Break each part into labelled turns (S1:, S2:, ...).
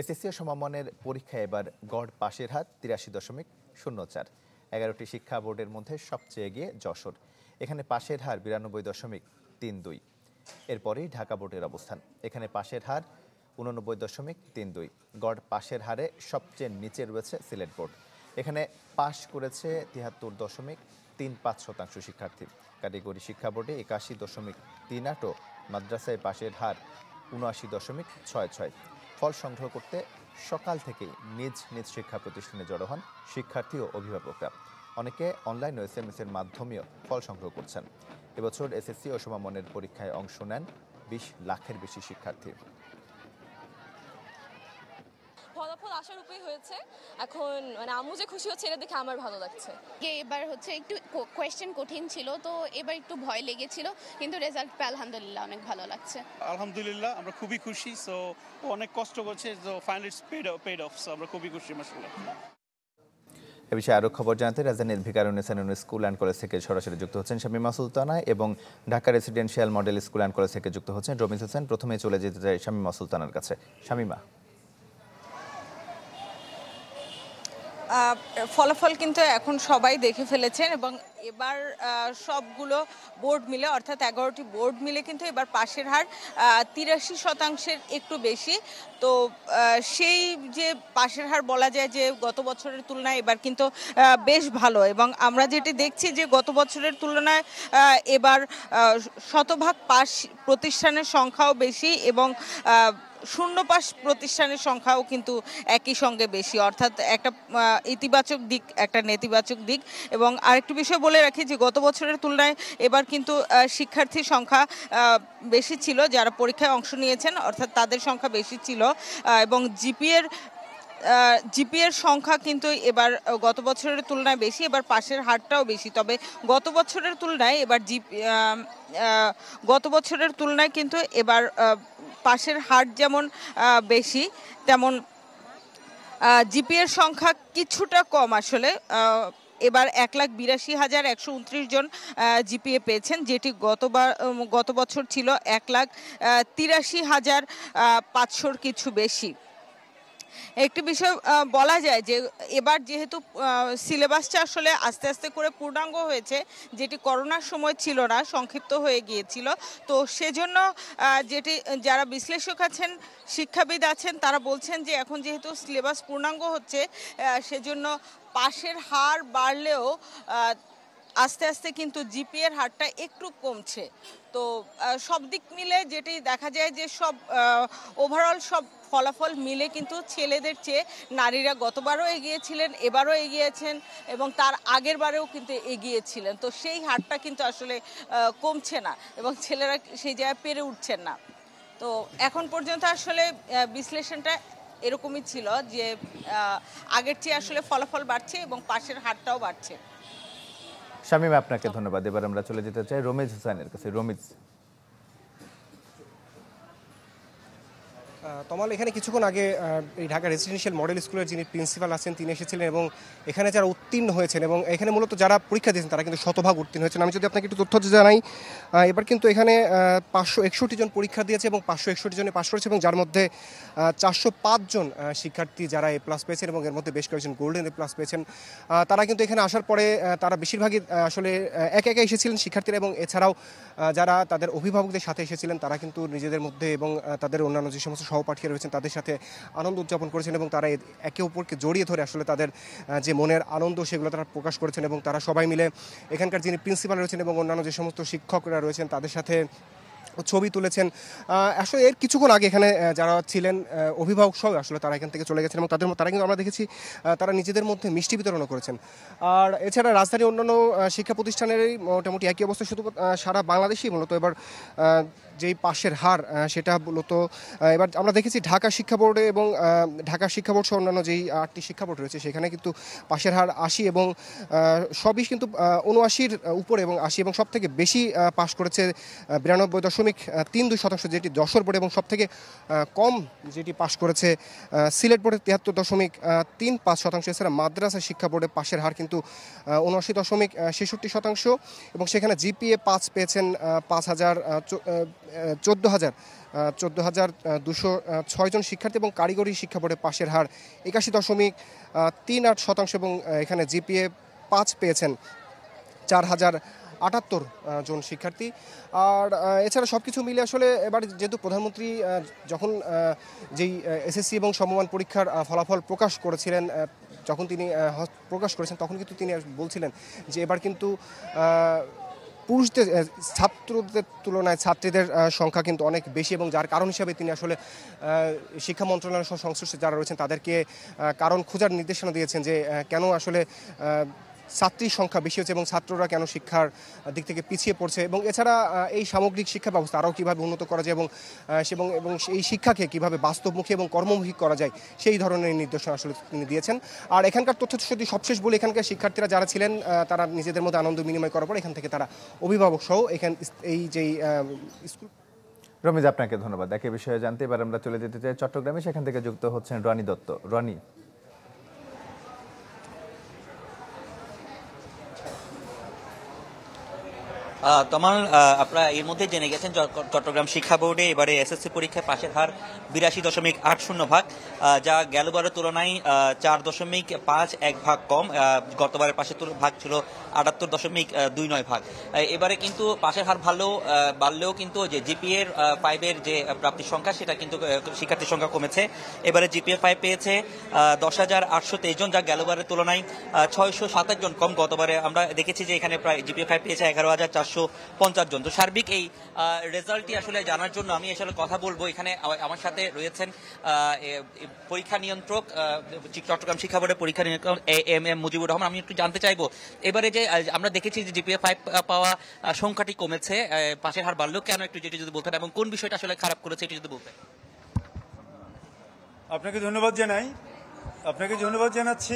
S1: SSC সমমানের পরীক্ষায় এবার গড় পাশের হার তিরাশি দশমিক শূন্য চার এগারোটি শিক্ষা বোর্ডের মধ্যে সবচেয়ে এগিয়ে যশোর এখানে পাশের হার বিরানব্বই দশমিক তিন দুই এরপরেই ঢাকা বোর্ডের অবস্থান এখানে পাশের হার উননব্বই দশমিক তিন দুই গড় পাশের হারে সবচেয়ে নিচে রয়েছে সিলেট বোর্ড এখানে পাশ করেছে তিয়াত্তর দশমিক তিন পাঁচ শতাংশ শিক্ষার্থী কারিগরি শিক্ষা বোর্ডে একাশি দশমিক তিন ও মাদ্রাসায় পাশের হার উনআশি দশমিক ছয় ছয় ফল সংগ্রহ করতে সকাল থেকেই নিজ নিজ শিক্ষা প্রতিষ্ঠানে জড়ো হন শিক্ষার্থী ও অভিভাবকরা অনেকে অনলাইন ও এস এম এর মাধ্যমেও ফল সংগ্রহ করছেন এবছর এসএসসি ও সমামনের পরীক্ষায় অংশ নেন বিশ লাখের বেশি শিক্ষার্থী
S2: ফলাফল আসার উপায় হয়েছে এখন মানে আম্মু যে খুশি হচ্ছে এটা দেখে আমার ভালো লাগছে এবার হচ্ছে একটু কোয়েশ্চেন কঠিন ছিল তো এবার একটু ভয় লেগেছিল কিন্তু রেজাল্ট পেয়ে আলহামদুলিল্লাহ অনেক ভালো লাগছে
S3: আলহামদুলিল্লাহ আমরা খুবই খুশি সো অনেক কষ্ট করছে তো ফাইনালি স্পিড অফ পেড অফ সো আমরা খুবই খুশি মাশাআল্লাহ
S1: এ বিষয়ে আরও খবর জানাতে রাজধানীর ভিকার ভিকারুনেসানুন স্কুল অ্যান্ড কলেজ থেকে সরাসরি যুক্ত হচ্ছেন শামিমা সুলতানা এবং Dhaka residential model school and college থেকে যুক্ত হচ্ছেন রমিজ হোসেন প্রথমে চলে যেতে চাই শামিমা সুলতানার কাছে শামিমা
S2: ফলাফল কিন্তু এখন সবাই দেখে ফেলেছেন এবং এবার সবগুলো বোর্ড মিলে অর্থাৎ এগারোটি বোর্ড মিলে কিন্তু এবার পাশের হার তিরাশি শতাংশের একটু বেশি তো সেই যে পাশের হার বলা যায় যে গত বছরের তুলনায় এবার কিন্তু বেশ ভালো এবং আমরা যেটি দেখছি যে গত বছরের তুলনায় এবার শতভাগ পাশ প্রতিষ্ঠানের সংখ্যাও বেশি এবং শূন্য পাশ প্রতিষ্ঠানের সংখ্যাও কিন্তু একই সঙ্গে বেশি অর্থাৎ একটা ইতিবাচক দিক একটা নেতিবাচক দিক এবং আরেকটি বিষয় বলে বলে রাখি যে গত বছরের তুলনায় এবার কিন্তু শিক্ষার্থীর সংখ্যা বেশি ছিল যারা পরীক্ষায় অংশ নিয়েছেন অর্থাৎ তাদের সংখ্যা বেশি ছিল এবং জিপিএর জিপিএর সংখ্যা কিন্তু এবার গত বছরের তুলনায় বেশি এবার পাশের হারটাও বেশি তবে গত বছরের তুলনায় এবার জিপি গত বছরের তুলনায় কিন্তু এবার পাশের হার যেমন বেশি তেমন জিপিএর সংখ্যা কিছুটা কম আসলে এবার এক লাখ বিরাশি হাজার একশো উনত্রিশ জন জিপিএ পেয়েছেন যেটি গতবার গত বছর ছিল এক লাখ তিরাশি হাজার পাঁচশোর কিছু বেশি একটি বিষয় বলা যায় যে এবার যেহেতু সিলেবাসটা আসলে আস্তে আস্তে করে পূর্ণাঙ্গ হয়েছে যেটি করোনার সময় ছিল না সংক্ষিপ্ত হয়ে গিয়েছিল তো সেজন্য যেটি যারা বিশ্লেষক আছেন শিক্ষাবিদ আছেন তারা বলছেন যে এখন যেহেতু সিলেবাস পূর্ণাঙ্গ হচ্ছে সেজন্য পাশের হার বাড়লেও আস্তে আস্তে কিন্তু জিপিএর হারটা একটু কমছে তো সব দিক মিলে যেটি দেখা যায় যে সব ওভারঅল সব ফলাফল মিলে কিন্তু ছেলেদের চেয়ে নারীরা গতবারও এগিয়েছিলেন এবারও এগিয়েছেন এবং তার আগের বারেও কিন্তু এগিয়েছিলেন তো সেই হারটা কিন্তু আসলে কমছে না এবং ছেলেরা সেই জায়গায় পেরে উঠছেন না তো এখন পর্যন্ত আসলে বিশ্লেষণটা এরকমই ছিল যে আগের চেয়ে আসলে ফলাফল বাড়ছে এবং পাশের হারটাও বাড়ছে
S1: শামীম আপনাকে ধন্যবাদ এবার আমরা চলে যেতে চাই রমিজ হোসেনের কাছে রমিজ
S4: তমাল এখানে কিছুক্ষণ আগে এই ঢাকা রেসিডেন্সিয়াল মডেল স্কুলের যিনি প্রিন্সিপাল আছেন তিনি এসেছিলেন এবং এখানে যারা উত্তীর্ণ হয়েছেন এবং এখানে মূলত যারা পরীক্ষা দিয়েছেন তারা কিন্তু শতভাগ উত্তীর্ণ হয়েছেন আমি যদি আপনাকে একটু তথ্য জানাই এবার কিন্তু এখানে পাঁচশো একষট্টি জন পরীক্ষা দিয়েছে এবং পাঁচশো একষট্টি জনে পাশ করেছে এবং যার মধ্যে চারশো পাঁচজন শিক্ষার্থী যারা এ প্লাস পেয়েছেন এবং এর মধ্যে বেশ কয়েকজন গোল্ডেন এ প্লাস পেয়েছেন তারা কিন্তু এখানে আসার পরে তারা বেশিরভাগই আসলে একে একে এসেছিলেন শিক্ষার্থীরা এবং এছাড়াও যারা তাদের অভিভাবকদের সাথে এসেছিলেন তারা কিন্তু নিজেদের মধ্যে এবং তাদের অন্যান্য যে সমস্ত পাঠিয়ে রয়েছেন তাদের সাথে আনন্দ উদযাপন করেছেন এবং তারা একে অপরকে জড়িয়ে ধরে আসলে তাদের যে মনের আনন্দ সেগুলো তারা প্রকাশ করেছেন এবং তারা সবাই মিলে এখানকার যিনি প্রিন্সিপাল রয়েছেন এবং অন্যান্য যে সমস্ত শিক্ষকরা রয়েছেন তাদের সাথে ছবি তুলেছেন আসলে এর কিছুক্ষণ আগে এখানে যারা ছিলেন অভিভাবক সহ আসলে তারা এখান থেকে চলে গেছেন এবং তাদের তারা কিন্তু আমরা দেখেছি তারা নিজেদের মধ্যে মিষ্টি বিতরণও করেছেন আর এছাড়া রাজধানীর অন্যান্য শিক্ষা প্রতিষ্ঠানেরই মোটামুটি একই অবস্থা শুধু সারা বাংলাদেশেই মূলত এবার যেই পাশের হার সেটা মূলত এবার আমরা দেখেছি ঢাকা শিক্ষা বোর্ডে এবং ঢাকা শিক্ষা বোর্ড সহ অন্যান্য যেই আটটি শিক্ষা বোর্ড রয়েছে সেখানে কিন্তু পাশের হার আশি এবং সবই কিন্তু উনআশির উপরে এবং আশি এবং সব থেকে বেশি পাশ করেছে বিরানব্বই দশমিক তিন দুই শতাংশ যেটি যশোর বোর্ড এবং সব থেকে কম যেটি পাশ করেছে সিলেট বোর্ডে তিয়াত্তর দশমিক তিন পাঁচ শতাংশ এছাড়া মাদ্রাসা শিক্ষা বোর্ডে পাশের হার কিন্তু উনআশি দশমিক ছেষট্টি শতাংশ এবং সেখানে জিপিএ পাঁচ পেয়েছেন পাঁচ হাজার চোদ্দো হাজার চোদ্দো হাজার দুশো ছয়জন শিক্ষার্থী এবং কারিগরি শিক্ষা বোর্ডে পাশের হার একাশি দশমিক তিন আট শতাংশ এবং এখানে জিপিএ পাঁচ পেয়েছেন চার হাজার আটাত্তর জন শিক্ষার্থী আর এছাড়া সব কিছু মিলে আসলে এবার যেহেতু প্রধানমন্ত্রী যখন যেই এসএসসি এবং সমমান পরীক্ষার ফলাফল প্রকাশ করেছিলেন যখন তিনি প্রকাশ করেছেন তখন কিন্তু তিনি বলছিলেন যে এবার কিন্তু পুরুষদের ছাত্রদের তুলনায় ছাত্রীদের সংখ্যা কিন্তু অনেক বেশি এবং যার কারণ হিসাবে তিনি আসলে শিক্ষা মন্ত্রণালয় সহ সংশ্লিষ্ট যারা রয়েছেন তাদেরকে কারণ খোঁজার নির্দেশনা দিয়েছেন যে কেন আসলে ছাত্রীর সংখ্যা বেশি হচ্ছে এবং ছাত্ররা কেন শিক্ষার দিক থেকে পিছিয়ে পড়ছে এবং এছাড়া এই সামগ্রিক শিক্ষা ব্যবস্থা আরও কীভাবে উন্নত করা যায় এবং এবং এবং এই শিক্ষাকে কীভাবে বাস্তবমুখী এবং কর্মমুখী করা যায় সেই ধরনের নির্দেশনা আসলে তিনি দিয়েছেন আর এখানকার তথ্য যদি সবশেষ বলে এখানকার শিক্ষার্থীরা যারা ছিলেন তারা নিজেদের মধ্যে আনন্দ বিনিময় করার পর এখান থেকে তারা অভিভাবক সহ এখান এই যে স্কুল
S1: রমিজ আপনাকে ধন্যবাদ একই বিষয়ে জানতে এবার আমরা চলে যেতে চাই চট্টগ্রামে সেখান থেকে যুক্ত হচ্ছেন রনি দত্ত রনি
S2: তোমার আপনারা এর মধ্যে জেনে গেছেন চট্টগ্রাম শিক্ষা বোর্ডে এবারে এসএসসি পরীক্ষায় পাশের হার বিরাশি দশমিক আট শূন্য ভাগ যা গেলবারের তুলনায় চার দশমিক পাঁচ এক ভাগ কম গতবারের পাশের ভাগ ছিল আটাত্তর দশমিক দুই নয় ভাগ এবারে কিন্তু পাশের হার ভালো বাড়লেও কিন্তু যে জিপিএর ফাইভের যে প্রাপ্তির সংখ্যা সেটা কিন্তু শিক্ষার্থীর সংখ্যা কমেছে এবারে জিপিএ ফাইভ পেয়েছে দশ হাজার আটশো তেইশ জন যা গেলবারের তুলনায় ছয়শো সাতাশ জন কম গতবারে আমরা দেখেছি যে এখানে প্রায় জিপিএ ফাইভ পেয়েছে এগারো হাজার চারশো পঞ্চাশ জন তো সার্বিক এই রেজাল্টটি আসলে জানার জন্য আমি আসলে কথা বলবো এখানে আমার সাথে সাথে রয়েছেন পরীক্ষা নিয়ন্ত্রক চট্টগ্রাম শিক্ষা বোর্ডের পরীক্ষা নিয়ন্ত্রক এম এম মুজিবুর রহমান আমি একটু জানতে চাইব এবারে যে আমরা দেখেছি যে জিপিএ ফাইভ পাওয়া সংখ্যাটি কমেছে পাশের হার বাড়লো কেন একটু যেটি যদি বলতেন এবং কোন বিষয়টা আসলে খারাপ করেছে এটি যদি বলতেন আপনাকে
S3: ধন্যবাদ জানাই আপনাকে ধন্যবাদ জানাচ্ছি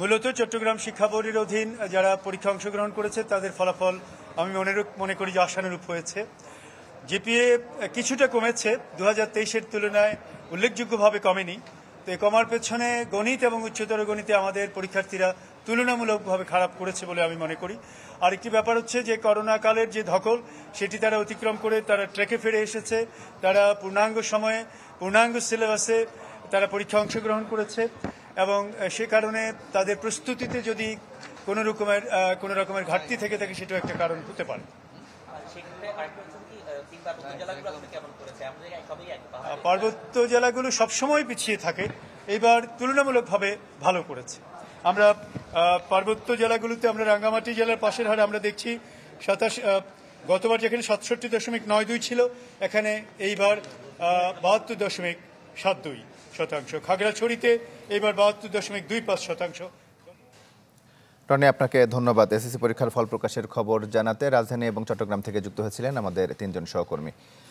S3: মূলত চট্টগ্রাম শিক্ষা বোর্ডের অধীন যারা পরীক্ষা অংশগ্রহণ করেছে তাদের ফলাফল আমি মনে মনে করি যে আশানুরূপ হয়েছে জিপিএ কিছুটা কমেছে দু হাজার তেইশের তুলনায় উল্লেখযোগ্যভাবে কমেনি তো এ কমার পেছনে গণিত এবং উচ্চতর গণিতে আমাদের পরীক্ষার্থীরা তুলনামূলকভাবে খারাপ করেছে বলে আমি মনে করি আর একটি ব্যাপার হচ্ছে যে করোনাকালের যে ধকল সেটি তারা অতিক্রম করে তারা ট্রেকে ফিরে এসেছে তারা পূর্ণাঙ্গ সময়ে পূর্ণাঙ্গ সিলেবাসে তারা পরীক্ষা অংশগ্রহণ করেছে এবং সে কারণে তাদের প্রস্তুতিতে যদি কোনো রকমের কোনো রকমের ঘাটতি থেকে থাকে সেটাও একটা কারণ হতে পারে পার্বত্য জেলাগুলো সবসময় পিছিয়ে থাকে এবার তুলনামূলকভাবে ভালো করেছে আমরা পার্বত্য জেলাগুলোতে আমরা রাঙ্গামাটি জেলার পাশের হারে আমরা দেখছি সাতাশ গতবার যেখানে সাতষট্টি দশমিক নয় দুই ছিল এখানে এইবার বাহাত্তর দশমিক সাত দুই শতাংশ খাগড়াছড়িতে এইবার বাহাত্তর দশমিক দুই পাঁচ শতাংশ
S1: টনি আপনাকে ধন্যবাদ এসএসসি পরীক্ষার ফল প্রকাশের খবর জানাতে রাজধানী এবং চট্টগ্রাম থেকে যুক্ত হয়েছিলেন আমাদের তিনজন সহকর্মী